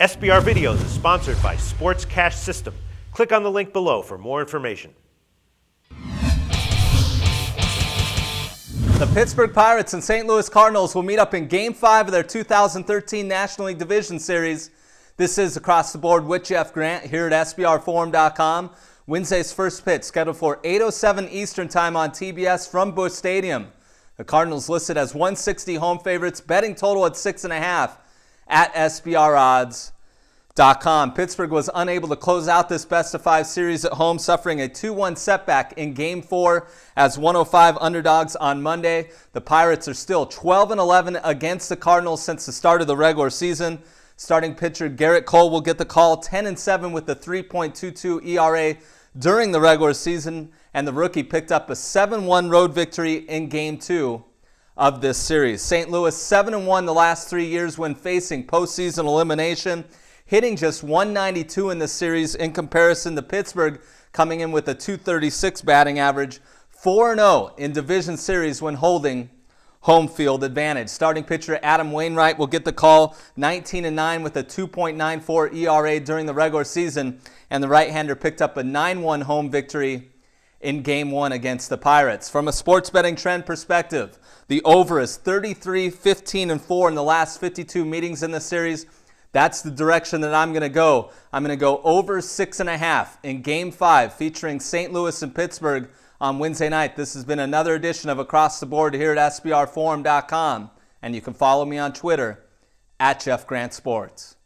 SBR Videos is sponsored by Sports Cash System. Click on the link below for more information. The Pittsburgh Pirates and St. Louis Cardinals will meet up in Game 5 of their 2013 National League Division Series. This is Across the Board with Jeff Grant here at SBRForum.com. Wednesday's first pitch scheduled for 8.07 Eastern Time on TBS from Busch Stadium. The Cardinals listed as 160 home favorites, betting total at 6.5 at SBRodds.com. Pittsburgh was unable to close out this best of five series at home, suffering a 2 1 setback in game four as 105 underdogs on Monday. The Pirates are still 12 and 11 against the Cardinals since the start of the regular season. Starting pitcher Garrett Cole will get the call 10 and 7 with the 3.22 ERA during the regular season, and the rookie picked up a 7 1 road victory in game two of this series. St. Louis 7 and 1 the last three years when facing postseason elimination, hitting just 192 in the series in comparison to Pittsburgh, coming in with a 236 batting average, 4 0 in division series when holding home field advantage. Starting pitcher Adam Wainwright will get the call 19 and 9 with a 2.94 ERA during the regular season and the right-hander picked up a 9-1 home victory in game one against the Pirates. From a sports betting trend perspective, the over is 33, 15, and 4 in the last 52 meetings in the series. That's the direction that I'm going to go. I'm going to go over 6.5 in game five, featuring St. Louis and Pittsburgh on Wednesday night. This has been another edition of Across the Board here at SBRForum.com. And you can follow me on Twitter at Jeff Grant Sports.